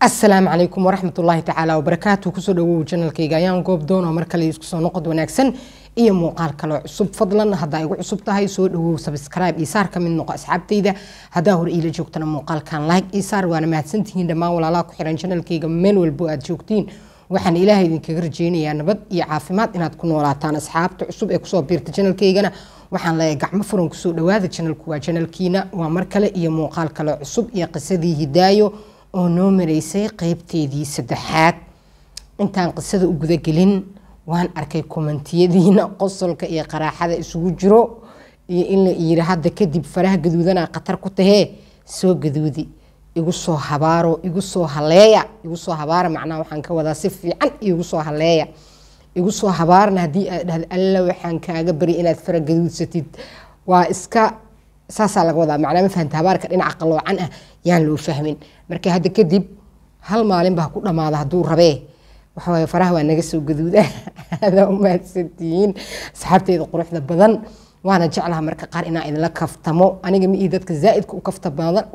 asalaamu calaykum waraxmat ullaahi tacaala wabarakaatu kusoo dhawow janalkayga ayaan goob doon oo mar kale isku soo noqod wanaagsan iyo muuqaal kaleo cusub fadlan haddaa igu cusub tahay soo dhawow sabskrib io ka mid noqo asxaabtayda haddaa hore iila joogtana muuqaalkan like io saar waana mahadsantihiin dhammaan walaalaha ku xiran janalkayga meel walbo aad joogtiin waxaan ilaahay idinkaga rajeynayaa nabad iyo caafimaad inaad ku noolaataan asxaabta cusub ee kusoo biirta janalkaygana waxaan leeyahay gacmo furan kusoo dhawaada janalku waa janalkiina waa mar kale iyo muuqaal kale cusub iyo qisadii hidaayo oo noo maraysay qeybteedii saddexaad intaan qisada u gudagelin waan arkay kumantiyadiina qosolka iyo qaraaxada isugu jiro iyo in la yiri hadda kadib faraha gaduudanaa khatar ku tahee soo gaduudi igu soo habaaro igu soo haleeya igu soo habaara macnaha waxaan ka wadaa si fiican igu soo haleeya igu soo habaarna haddii aad dhahdo alla waxaan kaaga bari inaad fara gaduudsatid waa iska saasaa laga wadaa macnaa ma fahamta habaarka dhinaca qaloocan ah yaan loo fahmin marka hadda kadib hal maalin baa ku dhammaada hadduu rabee waxa faraha waa naga soo gaduuda adaa umahadsantihiin saxaabteeda quruxda badan waana jeclaha marka qaar inaa idinla kaftamo aniga ma ii dadka zaa'idka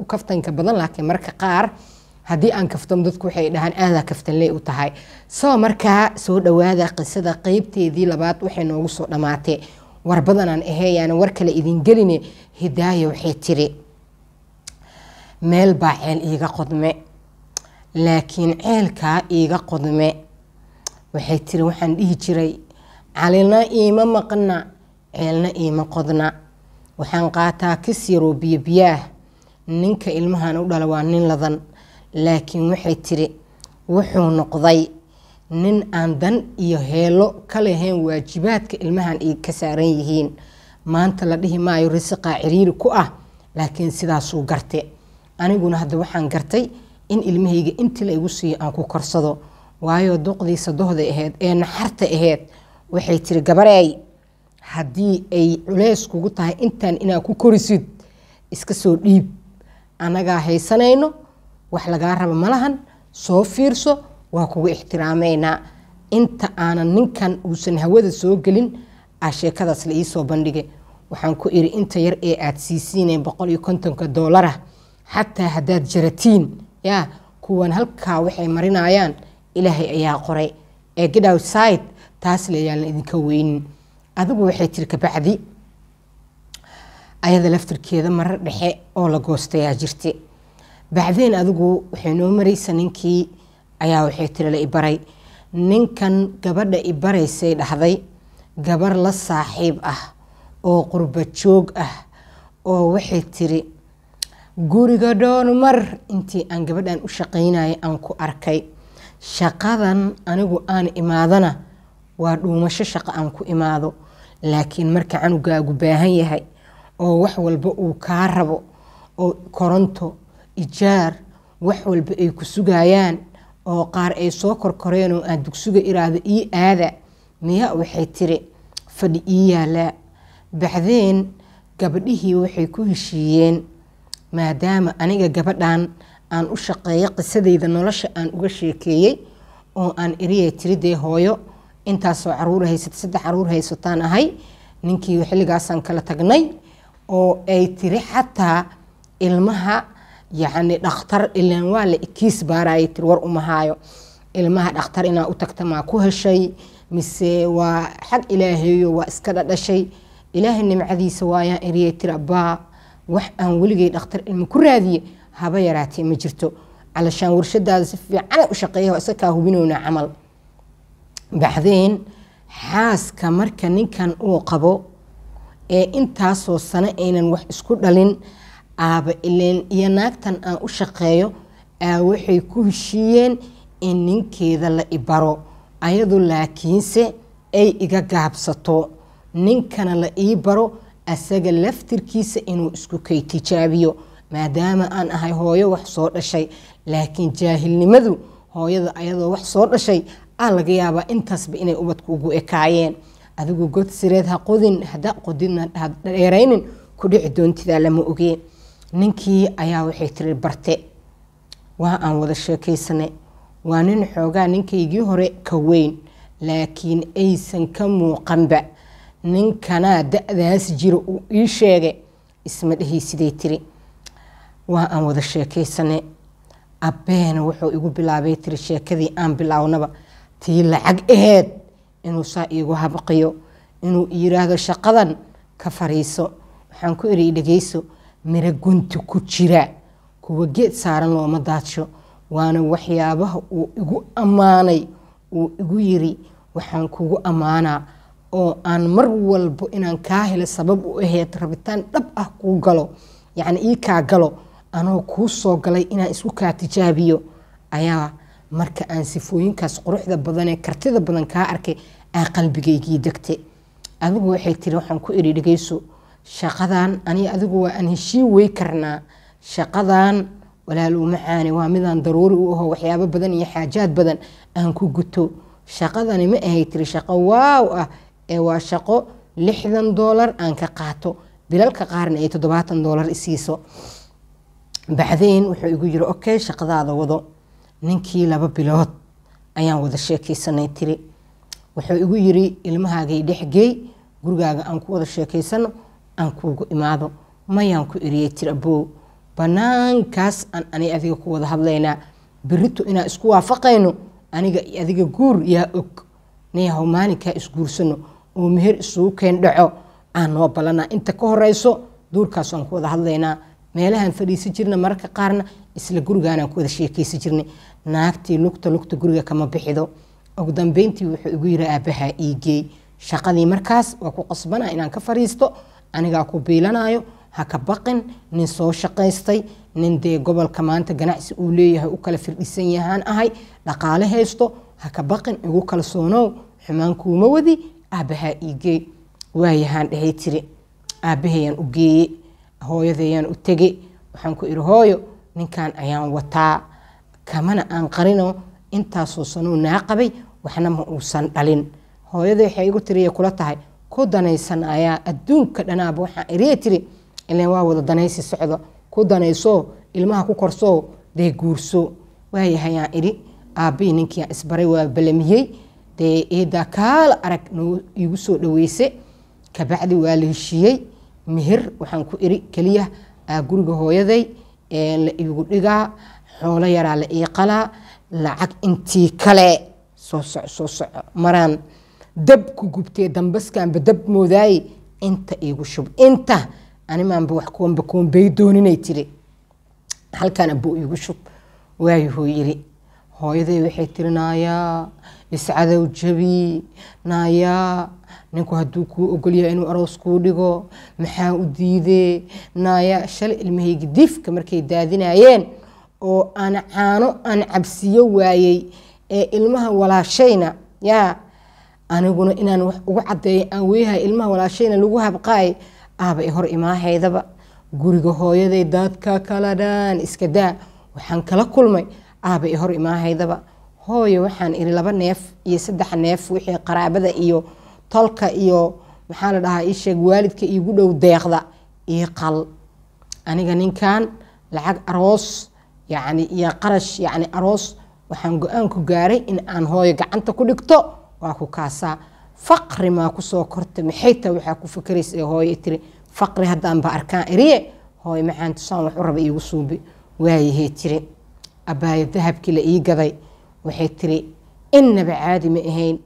u kaftanka badan laakiin marka qaar haddii aan kaftamo dadku waxay dhahaan aadaa kaftanley u tahay soo markaa soo dhowaada qisada qeybteedii labaad waxay noogu soo dhamaatee war badanaan aheeyaan war kale idin geline hidaaya waxay tiri meel baa ceel iiga qodme laakiin ceelkaa iiga qodme waxay tiri waxaan dhihi jiray calina iima maqna ceelna iima qodna waxaan qaataa kas yaroo biyobiyaah ninka ilmahan u dhala waa nin ladan laakiin waxay tiri wuxuu noqday nin aan dan iyo heelo ka lahayn waajibaadka ilmahan ay ka saaran yihiin maanta la dhihi maayo risiqaa ciriiri ku ah laakiin sidaasuu garte aniguna hadda waxaan gartay in ilmahayga intii la igu siiyo aan ku korsado waayo doqdiisa dohda aheyd ee naxarta aheyd waxay tiri gabareey haddii ay culeys kugu tahay intaan inaad ku korisid iska soo dhiib annagaa haysanayno wax lagaa raba malahan soo fiirso waa kugu ixtiraameynaa inta aanan ninkan uusan hawada soo gelin a sheekadaas la iisoo bandhigay waxaan ku iri inta yar ee aad siisiineen boqol iyo kontonka doolara xataa haddaad jaratiin yaa kuwan halkaa waxay marinayaan ilaahay ayaa qoray ee gidhowside taas layaalna idinka weynin adigu waxay tiri kabacdi ayada laftirkeeda marar dhexe oo la goostayaa jirta bacdeen adigu waxay noo maraysa ninkii ayaa waxay tiri la ibaray ninkan gabadha ibaraysay dhahday gabar la saaxiib ah oo qurbajoog ah oo waxay tiri guriga dhoon mar intii aan gabadhan u shaqaynayay aan ku arkay shaqadan anigu aan imaadana waa dhuumasho shaqo aan ku imaado laakiin marka canugaagu baahan yahay oo wax walba uu kaa rabo oo koronto ijaar wax walba ay ku sugayaan oo qaar ay soo korkoreen oo aan dugsiga iraahdo ii aada miyaa waxay tiri fadhi ii yaalaa baxdeen gabadhihii waxay ku heshiiyeen maadaama aniga gabadhan aan u shaqeeyo qisadeyda nolosha aan uga sheekeeyey oo aan eriyay tiri dee hooyo intaasoo caruur haysata saddex caruur haysataan ahay ninkii xilligaasaan kala tagnay oo ay tiri xataa ilmaha yani dhakhtar ilaan waa la ikiis baaraya tir war umahaayo ilmaha dhakhtar inaa u tagta maa ku heshay mise waa xag ilaaheeyo waa iska dhadhashay ilaahay nimcadiisa waayaan eriyey tir abbaa wax aan weligay dhakhtar ilma ku raadiye haba yaraatee ma jirto calashaan warshadaada si fiicanay u shaqeeya waa iska kaa hubinownaa camal baxdeen xaaska marka ninkan uu qabo ee intaasoo sano aynan wax isku dhalin aaba ilen iyo naagtan aan u shaqeeyo waxay ku heshiiyeen in ninkeeda la ibaro ayadu laakiinse ay iga gaabsato ninkana la ii baro asaga laftirkiisa inuu isku kay tijaabiyo maadaama aan ahay hooyo wax soo dhashay laakiin jaahilnimadu hooyada ayadoo wax soo dhashay aa laga yaabaa intaasba inay ubadkuugu ekaayeen adigu godsireed ha qodin haddaa qodidna dheeraynin ku dhici doontidaa lama ogee ninkii ayaa waxay tiri barte waa aan wada sheekaysanay waa nin xoogaa ninkaygii hore ka weyn laakiin aysan ka muuqanba ninkanaa da-daas jira uu ii sheegay isma dhehii siday tiri waa aan wada sheekaysanay abbeena wuxuu igu bilaabay tiri sheekadii aan bilaawnaba tii lacag aheed inuu saa iigu habqiyo inuu yiraahdo shaqadan ka fariiso waxaan ku iri dhegeyso miro ku jira kuwa geed saaran looma daadsho waana waxyaabaha uu igu ammaanay uu igu yiri waxaan kugu ammaanaa oo aan mar walbo inaan kaa helo sabab u aheyd rabitaan dhab ah kuu galo yacni ii kaa galo anoo kuu soo galay inaan isku kaa tijaabiyo ayaa marka aan sifooyinkaas quruxda badanee kartida badan kaa arkay aa qalbigaygii degte adigu waxay tiri waxaan ku idhi dhegayso shaqadan ani adigu waa aan heshii wey karnaa shaqadan walaal uma waa midaan daruuri u aho waxyaabo badan iyo xaajaad badan aan ku guto shaqadani ma ahay tiri shaqo waaw ah ee waa shaqo lixdan doolar aan ka qaato bilalka qaarna ay toddobaatan doolar isiiso bacdeen wuxuu igu yiri okay shaqadaada wado ninkii laba bilood ayaan wada sheekaysanay tiri wuxuu igu yiri ilmahaagay dhexgeey gurigaaga aan ku wada sheekaysano aan kuugu imaado mayaan ku eriyey tir banaankaas aan ani adiga ku wada hadlaynaa berito inaan isku waafaqayno aniga adiga guur yaa og nayahow maalinkaa isguursano oo meher isugu keen dhaco aan noo ballanaa inta ka horeyso duurkaas aan ku wada hadlaynaa meelahaan fadhiisi jirna mararka qaarna isla gurigaanaan ku wada sheekaysi jirnay naagtii lugta lugta guriga kama bixido ugu dambeyntii wuxuu igu yiri aabahaa iigeey shaqadii markaas waa ku qasbanaa inaan ka fariisto anigaa ku biilanayo haka baqin nin soo shaqaystay nin dee gobolka maanta ganacsi uu leeyahay u kala firdhisan yahaan ahay dhaqaale haysto haka baqin igu kalsoonow xumaan kuuma wadi aabbahaa iigee waayahaan dhahay tiri aabbahayaan u geeye hooyadayaan u tege waxaan ku ihi hooyo ninkan ayaan wataa kamana aan qarino intaasoo sanuu naa qabay waxna ma uusan dhalin hooyada waxay igu tiriya kula tahay ku danaysan ayaa adduunka dhanaaba waxaa erye tiri ilan waa wada danaysi socdo ku danayso ilmaha ku korsoo dee guurso waayahayaan idhi aabbii ninkiia isbaray waa balamiyey dee eedaa kaala arag igu soo dhaweyse kabacdi waa la heshiiyey mihir waxaan ku idhi keliya guriga hooyaday la igu dhigaa xoolo yaraa la iiqalaa lacag intii kale soo soc soo soco maraan dab ku gubtee dambaskaanba dab moodaaye inta iigu shub inta animaanba wax koombakoonbay dooninay tiri halkan abo iigu shub waayuhuu yiri hooyaday waxay tiri naayaa iscadow jabi naayaa ninku hadduu kuu ogolyahay inuu aroos kuu dhigo maxaa u diidee naayaa shalay ilmahaygi diifka markay daadinaayeen oo aan caano aan cabsiyo waayey ee ilmaha walaashayna yaa aniguna inaan wax ugu cadeeyo aan weeyahay ilmaha walaashayna lagu habqaay aaba i hor imaahaydaba guriga hooyaday daadka kala dhaan iska daa waxaan kala kulmay aaba i hor imaahaydaba hooyo waxaan iri laba neef iyo saddex neef wixii qaraabada iyo tolka iyo maxaa la dhahaa isheeg waalidka iigu dhow deeqda ii qal aniga ninkan lacag aroos yacni iyo qarash yacni aroos waxaan go-aanku gaaray in aan hooyo gacanta ku dhigto waa ku kaasaa faqri maa kusoo korta maxayta waxaa ku fakeraysa ee hooye tiri faqri haddaanba arkaan eriye hooye maxaan tusaan wax u raba iigu suubi waayahee tiri abbaaya dahabkii la ii gaday waxay tiri inaba caadi ma ahayn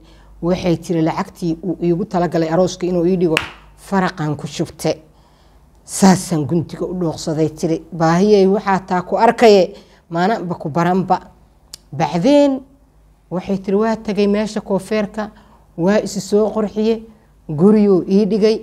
waxay tiri lacagtii uu iigu talagalay arooska inuu ii dhigo faraqan ku shubte saasaan gundiga u dhooqsaday tiri baahiyey waxaa taa ku arkaye maanaba ku baranba bacdeen waxay tiri waa tagay meesha koofeerka waa isi soo qorxiye guriyuu ii dhigay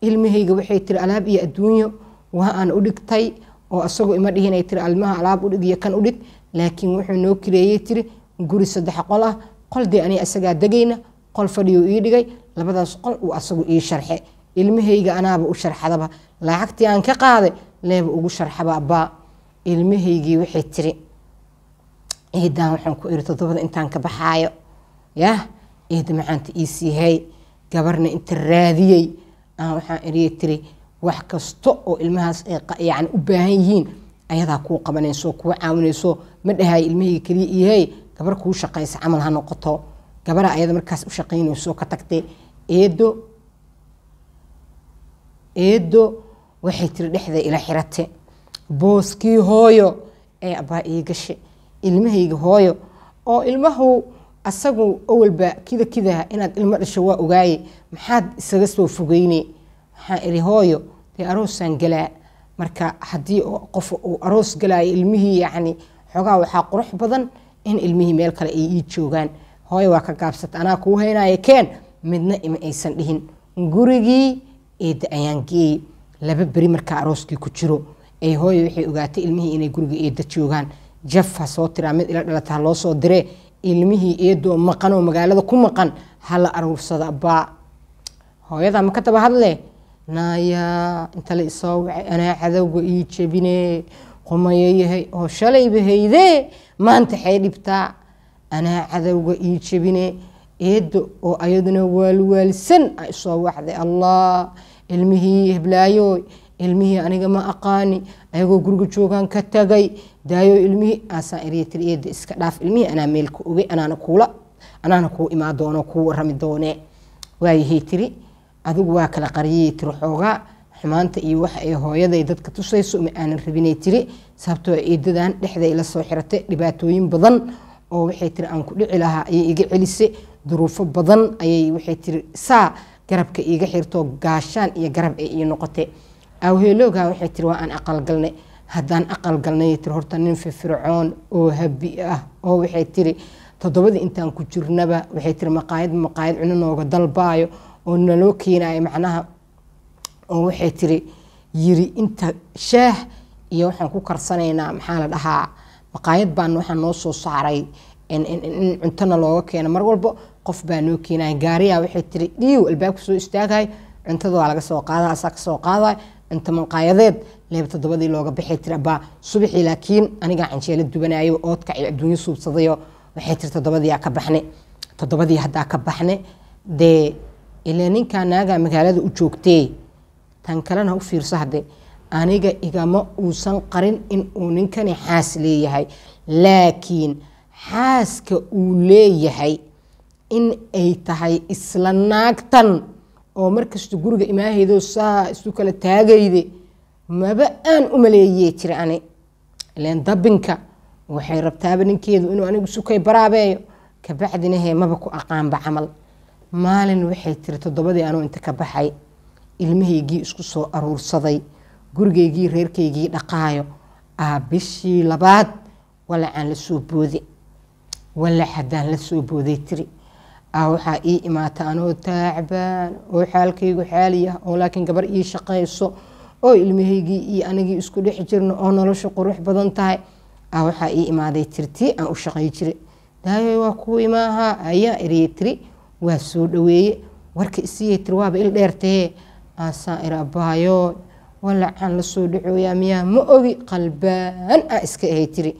ilmahayga waxay tiri alaab iyo adduunyo waa aan u dhigtay oo asagu ima dhihin ay tiri almaha alaab udhig iyo kan udhig laakiin wuxuu noo kireeyey tiri guri saddex qol ah qol dee ani asagaa degayna qol fadhiyuu ii dhigay labadaas qol uu asagu ii sharxe ilmahayga anaaba u sharxadaba lacagtii aan ka qaaday leeba ugu sharxaba abbaa ilmahaygii waxay tiri eedaan waxaan ku iri todobada intaan ka baxaayo yah eeda macaanta ii gabarna inta raadiyey aan waxaan iriye tiri wax kasta oo ilmahaas yani u baahan yihiin ayadaa kuu qabanayso kuu caawinayso ma dhahay ilmahayga keliya ihey gabar kuu shaqaysa camal ha noqoto gabara ayada markaas u shaqaynayso ka tagtay eedo eedo waxay tiri dhexda ila xirate booskii hooyo ee abbaa ii gashe ilmahayga hooyo oo ilmahu asagu awalba kida inaad ilmo dhasho waa ogaaye maxaad isaga soo fogeyne waxaan idhi hooyo dee aroosaan galaa marka haddii qof uu aroos galaayo ilmihii yacni xoogaa waxaa qurux badan in ilmihii meel kale ay ii joogaan hooyo waa ka gaabsata anaa kuu haynaayo keen midna ima aysan dhihin gurigii eedda ayaan geeyey laba beri markaa arooskii ku jiro ay hooyo waxay ogaatay ilmihii inay guriga eedda joogaan jaf soo tiraa mid ila dhalata ha loo soo diree ilmihii eedoo maqan oo magaalada ku maqan hala la aruursada baa hooyada maka daba hadle naaya inta la isoo wacay anaa cadowga ii jebine qumayayahay oo shalayba haydee maanta xee dhibtaa anaa cadowga ii jebine eedo oo ayaduna waalwaalsan waalisan isoo wacday allah ilmihii heblaayooy ilmihii aniga ma aqaani ayagoo guriga joogaan ka tagay daayo ilmihii aasaan eryatiryada iska dhaaf ilmihii anaa meelka oge anaana kuula anaana kuu imaa doono kuu warami doone waayahey tiri adigu waa kala qariyay tiri xoogaa xumaanta iyo waxa ay hooyaday dadka tusayso ma aanan rabinay tiri sababtoo ah eedadan dhexda ila soo xirata dhibaatooyin badan oo waxay tiri aan ku dhici lahaa ayay iga celise duruufo badan ayay waxay tiri saa garabka iga xirto gaashaan iyo garab ee ii noqotay awheeloogaa waxay tiri waa aan aqalgalnay hadaan aqalgalnay tiri horta nin firfircoon oo habi ah oo waxay tiri toddobadii intaan ku jirnaba waxay tiri maqaayadba maqaayad cuno nooga dalbaayo oo naloo keenaayo macnaha oo waxay tiri yiri inta shaah iyo waxaan ku karsanaynaa maxaa la dhahaa maqaayad baan waxaa noo soo saaray in cuntona looga keeno mar walba qof baa noo keenaya gaariyaa waxay tiri dhiiw albaabka soo istaagayo cuntada waa laga soo qaada asaa ka soo qaadayo inta manqaayadeed leeb todobadii looga bixi tirabaa subaxii laakiin anigaa cansheela dubanayo oodka adduunyo suubsadayo waxay tiri todobadii ka baxne todobadii haddaa ka baxne dee ilaa ninkaa naagaa magaalada u joogtee tan kalena u fiirso hadde aniga igama uusan qarin in uu ninkani xaas leeyahay laakiin xaaska uu leeyahay in ay tahay isla naagtan oo markasta guriga imaahaydo saa isu kala taagayde maba aan u maleeyee jira ani ileen dabinka waxay rabtaaba ninkeedu inuu anigu sukay baraabeeyo kabacdina hee maba ku aqaanba camal maalin waxay tiri toddobadii anuu inta ka baxay ilmahaygii isku soo aruursaday gurigaygii reerkaygii dhaqaayo aa bishii labaad walacaan la soo boode walac haddaan la soo booday tiri ah waxaa ii imaata anoo taacbaan oo xaalkaygu xaaliyah oo laakiin gabar ii shaqayso oo ilmahaygii iyo anigii isku dhex jirno oo nolosha qurux badan tahay ah waxaa ii imaaday tirtii aan u shaqay jire daayay waa kuwii maaha ayaa eriye tiri waa soo dhaweeye warka isiiyay tiri waaba il dheertahee aasaa ah, irabaayo walacan lasoo dhacooyaa miyaa ma ogi qalbaan aan iska ahay tiri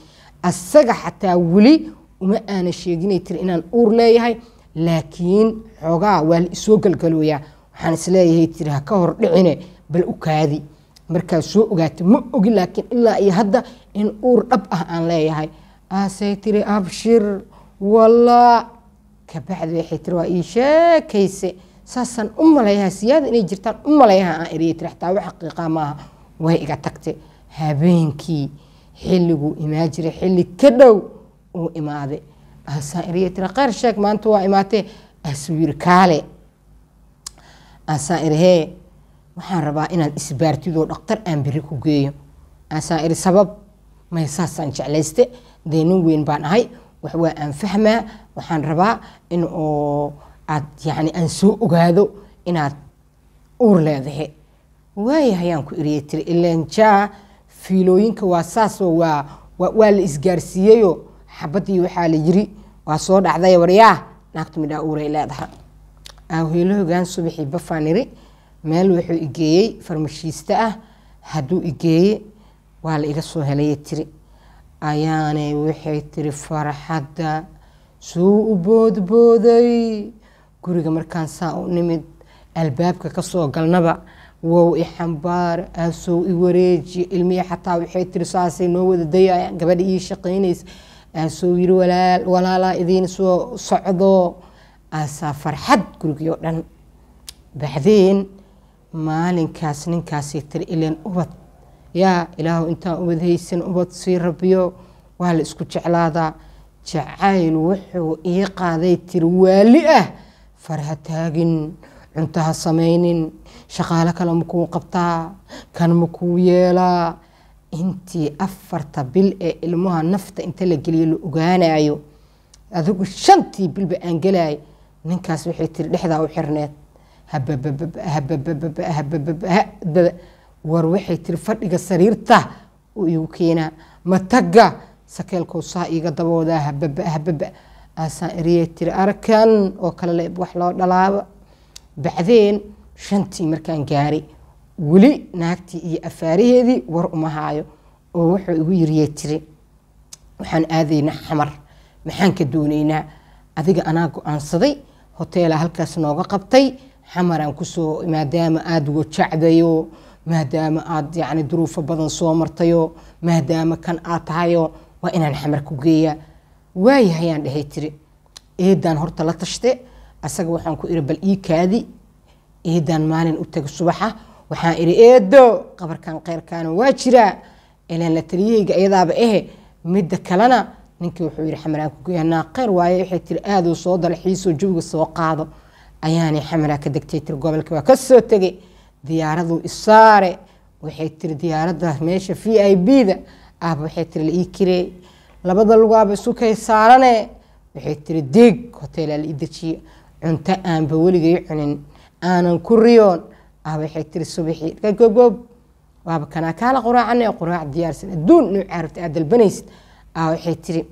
asaga xataa weli uma aana sheeginay tiri inaan uur leeyahay laakiin xoogaa waa la isoo galgalooyaa waxaan isleeyahay tiri ha ka hor dhicine bal u kaadi markaa soo ogaata ma ogi laakiin ilaa iyo hadda in uur dhab ah aan leeyahay aasay tiri abshir wallaa kabacdi waxay tiri waa ii sheekayse saasaan u malayaha siyaada inay jirtaan u malayaha aan eriya tiri xataa wax xaqiiqa maaha way iga tagtay habeenkii xilliguu imaa jiray xilli ka dhow uu imaaday aansaairy tira sheeg maanta waa imaatee aswiir kaale aansaairehe waxaan rabaa inaad isbaartidoo dhaktar aan beri ku geeyo aansaa'iri sabab may saasaan jeclayste dee nin weyn baan ahay waxwaa waa aan fahmaa waxaan rabaa in oo aad yacni aan soo ogaado inaad uur leedahay waaya hayaan ku eriye tiri ilaan fiilooyinka waa saasoo waa waa la isgaarsiiyeyo xabadii waxaa la yiri waa soo dhacday waryaa naagtu midhaa uuray leedaha aaweelo hogaan subaxii bafaaniri meel wuxuu igeeyey farmashiiste ah hadduu igeeye waa la iga soo helaya tiri ayaanay waxay tiri farxadda suu u boodbooday guriga markaan saa u nimid albaabka kasoo galnaba wow i xambaar aasow i wareeji ilmihii xataa waxay tiri saasay noo wada dayaya gabadha ii shaqaynaysa aan soo yiri walaalaa idiin soo socdo aasaa farxad gurigii oo dhan bacdeen maalinkaas ninkaasii tiri ileen ubad yaa ilaahu ubad haysan ubad sii rabiyo waa la isku jeclaadaa jacayl wuxuu ii qaaday tiri waali ah farha taagin cuntaha samaynin shaqaalo kale ma kuu qabtaa kan ma kuu yeelaa intii afarta bil ee ilmaha nafta inta la geliya la ogaanayo adigu shantii bilba aan gelaay ninkaas waxay tiri dhexdaa u xirneed habababahabababahababaha war waxay tiri fadhiga sariirta uu igu keenaa mataga sakeelkoo saa iga daboodaa hababbahababa aasaan eriyay tiri arkan oo kale wax loo dhalaaba bacdeen shantii markaan gaaray weli naagtii iyo afaaraheedii war umahaayo haayo oo wuxuu igu yiriye tiri waxaan aadaynaa xamar maxaan ka doonaynaa adiga anaa go-aansaday hoteela halkaas nooga qabtay xamaraan kusoo maadaama aada wajacdayo maadaama aad yani duruufo badan soo martayo maadaama kan aad tahayo waa inaan xamar ku geeyaa waayah dhahay tiri eedaan horta la tashte asaga waxaan ku iri bal ii kaadi eedaan maalin u taga subaxa waxaan idhi eedo qabarkan kheyrkaana waa jiraa ilaan la taliyahayga iyadaaba ehe midda kalena ninkii wuxuu yidhi xamaraanka kheyr waaye waxay tiri aaduu soo dalxiisoo jawiga soo qaado ayaanay xamaraa ka degtay tiri gobolka waa ka soo tegey diyaaraduu isaare waxay tiri diyaaradda meesha v i b da ahba waxay tiri la ii kireey labada lugaaba isukay saarane waxay tiri deeg hoteelaa la ii dejiye cunto aanba weligay cunin aanan ku riyoon ah waxay tiri subixii goobgoob waaba kanaa kaala quraacanay quraac diyaarsan adduun nuucaa rabta aada dalbanaysid ah waxay tiri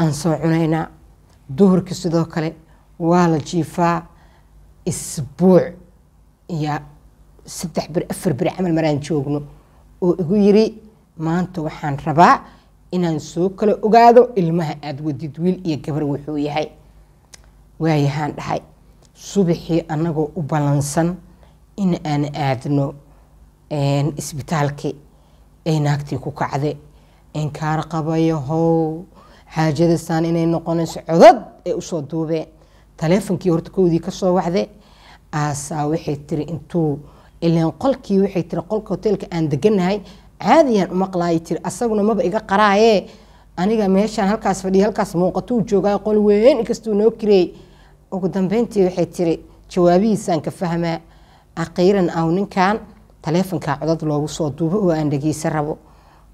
aan soo cunaynaa duhurkii sidoo kale waa la jiifaa isbuuc iyo saddex bir afar beri camal maraan joogno oo igu yiri maanta waxaan rabaa inaan soo kala ogaado ilmaha aada wadid wiil iyo gabar wuxuu yahay waayahaan dhahay subaxii anagoo u ballansan in aan aadno isbitaalkii ay naagtii ku kacde inkaar qabayahow xaajadasaan inay noqonayso codad ee usoo duubeen taleefonkii horta kowdii kasoo waxde aasaa waxay tiri intuu ilaan qolkii waxay tiri qolka hoteelka aan deganahay caadiyaan umaqlaayay tiri asaguna maba iga qaraaye aniga meeshaan halkaas fadhiya halkaas muuqatuu joogaa qol weyn inkastuu noo kireey ugu dambeyntii waxay tiri jawaabihiisaan ka fahmaa aqiiran aw ninkan taleefonkaa codad loogu soo duubo oo aan dhegeysa rabo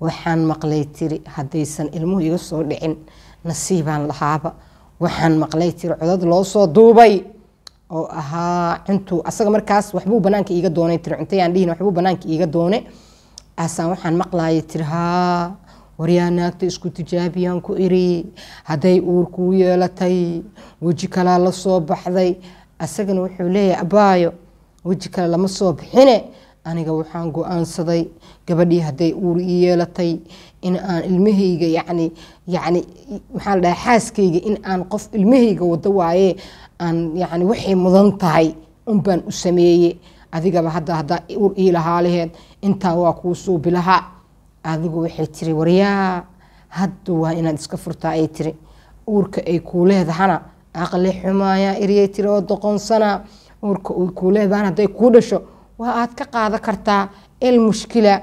waxaan maqlay tiri haddaysan ilmuhu iga soo dhicin nasiibaan lahaaba waxaan maqlay tiri codad loo soo duubay oo ahaa cuntuu asaga markaas waxbuu banaanka iiga doonay tiri cuntayaan dhihin waxbuu banaanka iiga doone aasaan waxaan maqlaaya tiri haa waryaa naagta isku tijaabiyaan ku iriyey hadday uur kuu yeelatay weji kalaa la soo baxday asagana wuxuu leeyahay abaayo weji kale lama soo bixine aniga waxaan go-aansaday gabadhii haday uur ii yeelatay in aan ilmahayga yacni yacni maxaa la dhahay xaaskayga in aan qof ilmahayga wado waaye aan yacni waxay mudan tahay unbaan u sameeye adigaba hadda haddaa uur ii lahaa laheed intaa waa kuu suubilahaa adigu waxay tiri waryaa hadda waa inaad iska furtaa ay tiri uurka ay kuu leedahana aqli xumaaya eryay tiri oo doqonsana uurka ay kuu leedahana hadday kuu dhasho waa aad ka qaada kartaa il mushkila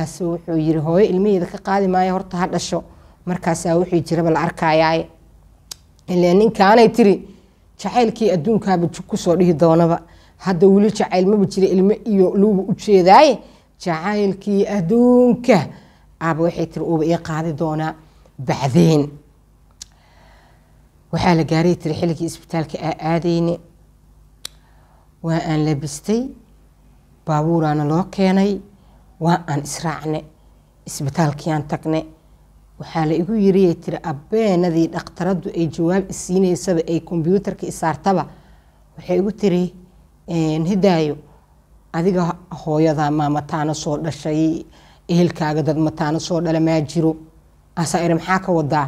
aase wuxuu yiri hooyo ilmaheeda ka qaadi maayo horta ha dhasho markaasaa wuxuu jiraba la arkaayaay ilaa ninkaanay tiri jacaylkii adduunkaaba jug kusoo dhihi doonaba hadda weli jacayl maba jira ilmo iyo luuba ujeedaaye jacaylkii adduunka aaba waxay tiri uuba ii qaadi doonaa bacdeen waxaa la gaaray tiri xilligii isbitaalka aa aadayne waa aan labistay baabuuraana loo keenay waa aan israacne isbitaalkiiaan tagne waxaa la igu yiriyay tiri abeenadii dhakhtaraddu ay jawaab isiinaysaba ay kombyuutarka isaartaba waxay igu tiri hidaayo adiga hooyada maa mataano soo dhashay ehelkaaga dad mataano soo dhala maa jiro asaa iri maxaa ka wadaa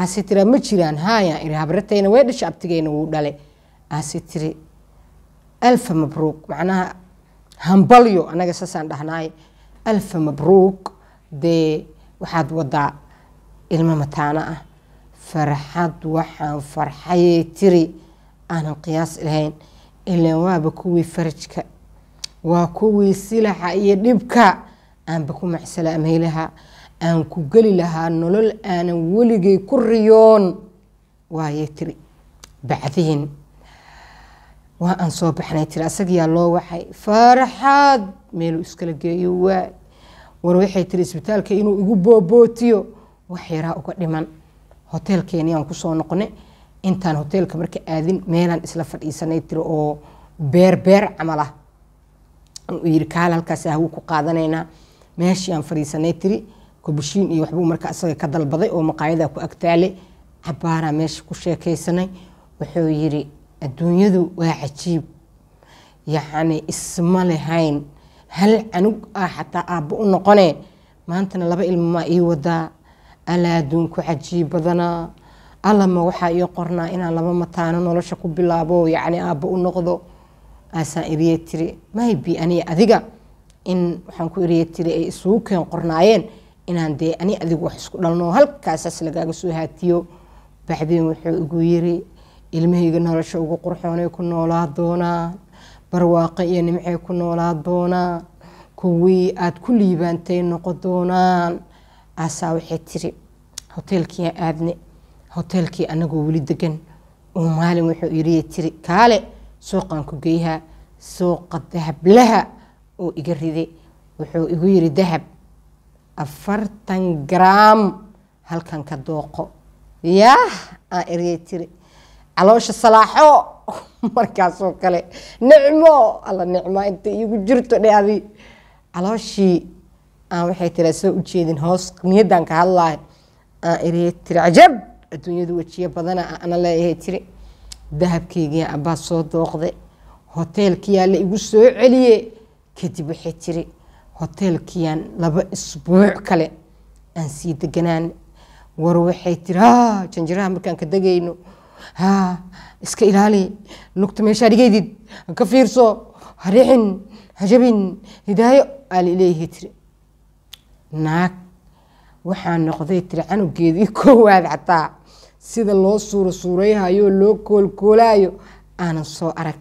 aase tiraa ma jiraan haya iri habratayna way dhasha abtigayna wuu dhale aase tiri alfa mabruuq macnaha hambalyo anaga saasaan dhahnaay alfa mabruuq dee waxaad wadaa ilmo mataano ah farxad waxaan farxayay tiri aanan qiyaas lahayn ilaan waaba kuwii farajka waa kuwii silaxa iyo dhibka aanba ku macsalaamay lahaa aan ku geli lahaa nolol aanan weligay ku riyoon waayay tiri bacdiin waa aan soo baxnay tiri asagiyaa loo waxay faraxaad meeluu iskala geeyo waay war waxay tiri isbitaalka inuu igu boobootiyo wax yaraa uga dhiman hoteelkeeniyaan kusoo noqonay intaan hoteelka marka aadin meelaan isla fadhiisanay tiri oo beerbeer camalah yiri kaal halkaas hawuu ah ku qaadanaynaa meeshii aan fariisanay tiri kobushiin iyo waxbuu markaa isaga ka dalbaday oo maqaayadaa ku agtaale cabaaraa meesha ku sheekaysanay wuxuu yiri adduunyadu waa cajiib yacni isma lahayn hal canug ah xataa aabbo u noqonee maantana laba ilmamaa ii wadaa alaa adduunku cajiib badanaa allama waxaa ii qornaa inaan laba mataano nolosha ku bilaabo yacni aabbo u noqdo asaa eriye tiri maybe ani adiga in waxaan ku eriye tiri ay isugu keen qornaayeen inaan dee ani adigu wax isku dhalno halkaasaas lagaaga soo haatiyo baxdeen wuxuu igu yiri ilmahayga nolosha ugu qurxoonay ku noolaa doonaan barwaaqo iyo nimcay ku noolaa doonaan kuwii aada ku liibaantay noqo doonaan aasaa waxay tiri hoteelkiia aadne hoteelkii anagoo weli degan oo maalin wuxuu iriye tiri kaale suuqan ku geyha suuqa dahablaha oo iga riday wuxuu igu yiri dahab afartan graam halkan ka dooqo yaah aan eryay tiri caloosha salaaxo markaasoo kale nicmo alla nicmo inta iigu jirto dhe calooshii aan waxay tiri soo ujeedin hoos niyaddan ka hadlaay aan eryay tiri cajab adduunyadu wejiyo badana ana leeyahay tiri dahabkeygii abbaa soo dooqde hoteelkiyaa la igu soo celiye kadib waxay tiri hoteelkiyaan laba isbuuc kale aan sii deganaan war waxay tiri ha janjiraha markaan ka degayno ha iska ilaali lugta meeshaa dhigaydid ka fiirso hareexin hajabin hidaayo aalileeyhi tiri naag waxaa noqday tiri canugeedii koowaad xataa sida loo suuro loo koolkoolaayo aanan soo arag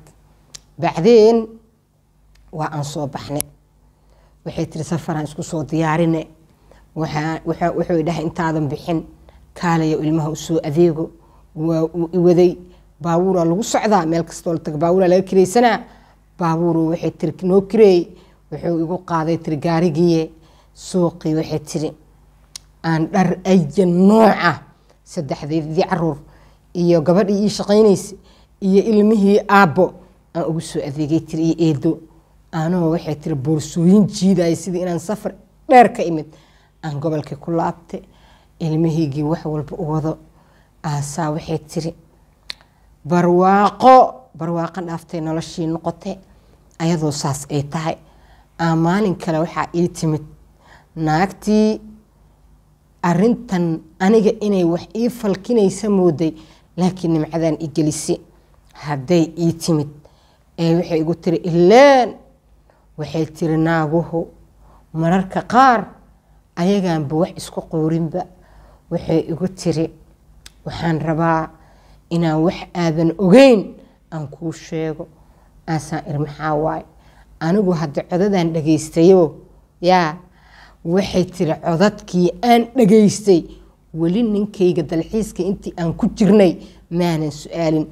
bacdeen waa aan soo baxne waxay tiri safaraan isku soo diyaarine wuxuu idhahay intaadan bixin kaalaya ilmaha usoo adeego waa iwaday baabuuraa lagu socdaa meel kastoo lataga baabuuraa laga kiraysanaa baabuuro waxay tiri noo kireey wuxuu igu qaaday tiri gaarigiiye suuqii waxay tiri aan dhar ayan nooca ah saddexdeedii caruur iyo gabadhii ii shaqaynaysa iyo ilmihii aabbo aan ugu soo adeegay tiri iyo eedo anoo waxay tiri boorsooyin jiidaya sidii inaan safar dheer ka imid aan gobolkii ku laabtay ilmihiygii wax walba u wado aasaa waxay tiri barwaaqo barwaaqo dhaaftay noloshii noqotay ayadoo saas ay tahay aa maalin kale waxaa ii timid naagtii arintan aniga inay wax ii falkinaysa mooday laakiin nimcadan i gelisi hadday ii timid ee waxay igu tiri ilaan waxay tiri naaguhu mararka qaar ayagaanba wax isku quurinba waxay igu tiri waxaan rabaa inaan wax aadan ogeyn aan kuu sheego aasaan irmaxaa waayo anigu hadda codadan dhagaystayo yaa waxay tiri codadkii aan dhegaystay weli ninkayga dalxiiska intii aan ku jirnay maanan su-aalin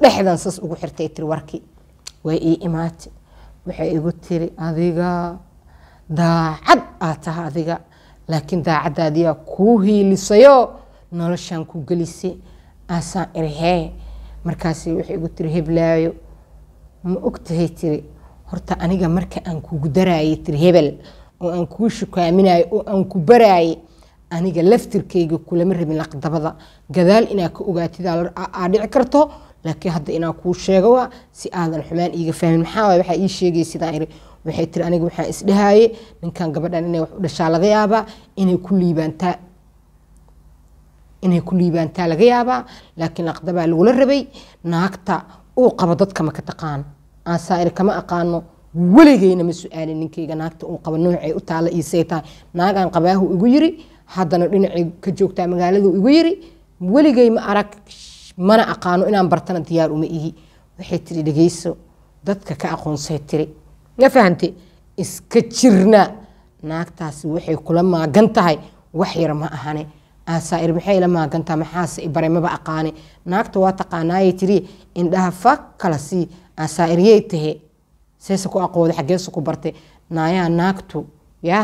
dhexdan saas ugu xirtay tiri warkii way ii imaatay waxay igu tiri adiga daacad aa taha adiga laakiin daacaddaadiyaa kuu hiilisayo noloshaan ku gelisay aasaan irhee markaas waxay igu tiri heblaayo ma ogtahay tiri horta aniga marka aan kugu daraayay tiri hebel oo aan kuu shukaaminayo oo aan ku baraaye aniga laftirkayga kulama rabin laqdabada gadaal inaad ka ogaatid aa dhici karto laakiin hadda inaan kuu sheego a si aadan xumaan iiga fahmin maxaa waxaa ii sheegay sidaan iri waxay tiri aniga waxaa isdhahaaye ninkan gabadhan inay wax u dhashaa laga yaabaa inay ku liibaantaa inay ku liibaantaa laga yaabaa laakiin aqdabaa lagula rabay naagta uu qabo dadkama ka taqaan aansaa iri kama aqaano weligeyna ma su-aali ninkeyga naagta uu qaba noocay u taala iyo say tahay naagaan qabaahu igu yiri haddana dhinacay ka joogtaa magaaladu igu yiri weligey ma arag mana aqaano inaan bartana diyaar uma ihi waxay tiri dhegeyso dadka ka aqoonsay tiri ma fahante iska jirna naagtaasi waxay kula maagan tahay wax yar ma ahane asaa'ir maxay la maagantaa maxaase ibare maba aqaane naagta waa taqaanaayay tiri indhaha fa kala sii asaa'ir yay seese ku aqooda xageese ku bartay naayaha naagtu ya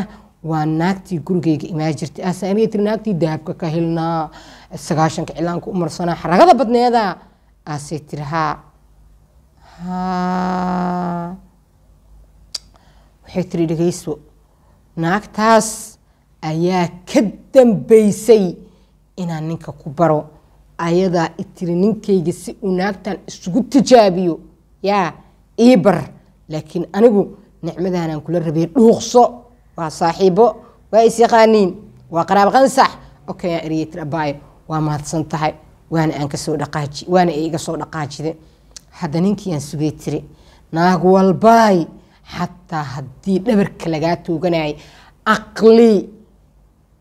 waa naagtii gurigeyga imaan jirtay ah, aase tiri naagtii dahabka ka helnaa sagaashanka cilaanka u marsanaa xaragada badneedaa aasay ah, tiri haa haa waxay tiri dhegayso naagtaas ayaa ka dambaysay inaan ninka ku baro ayadaa itiri ninkayga si uu naagtan isugu tijaabiyo yaa ii bar laakiin anigu nicmadaanaan kula rabay dhuuqso waa saaxiibo waa is waa qaraab qansax okay erytr abaayo waa mahadsan tahay waana aan kasoo dhaqaaji waana ay iga soo dhaqaajide hadda ninkii aan sugay tiri naag walbaay xataa haddii dhabarka lagaa tooganayay aqli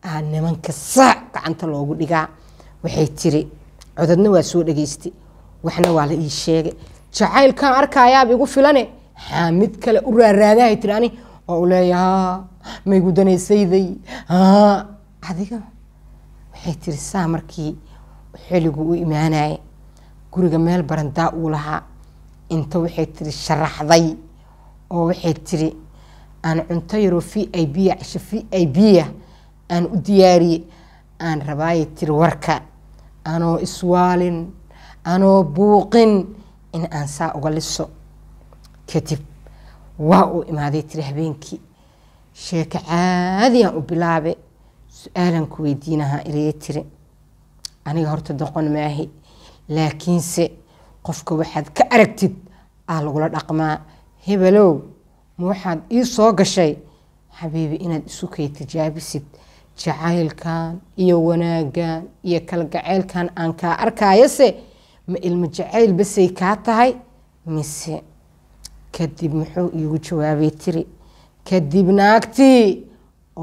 aa nimanka saac gacanta loogu dhigaa waxay tiri codadna waa soo dhageystay waxna waa la ii sheegay jacaylkaan arkaayaaba igu filane mid kale u raaraadaha tiri ani oo u leeya maygu danaysayday adiga waxay tiri saa markii xiligu u imaanaya guriga meel barandaa uu lahaa inta waxay tiri sharaxday oo waxay tiri aan cunto yaroo v i b a cisho v i b a aan u diyaariye aan rabaayay tiri warka anoo iswaalin anoo buuqin in aan saa uga liso kadib waa uu imaaday tiri habeenkii sheeko caadiyaan u bilaabe su-aalan ku weydiinahaa ilaya tiri aniga horta doqon maahi laakiinse qofka waxaad ka aragtid aa lagula dhaqmaa hebelow ma waxaad ii soo gashay xabiibi inaad isu kay tijaabisid jacaylkan iyo wanaaggan iyo kalgacaylkan aan kaa arkaayose ma ilmo basay kaa tahay mise kadib muxuu iigu jawaabay tiri kadib naagtii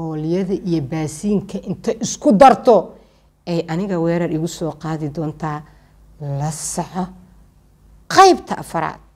ooliyada iyo baasiinka inta isku darto ay aniga weerar igu soo qaadi doontaa la saxo qaybta afaraad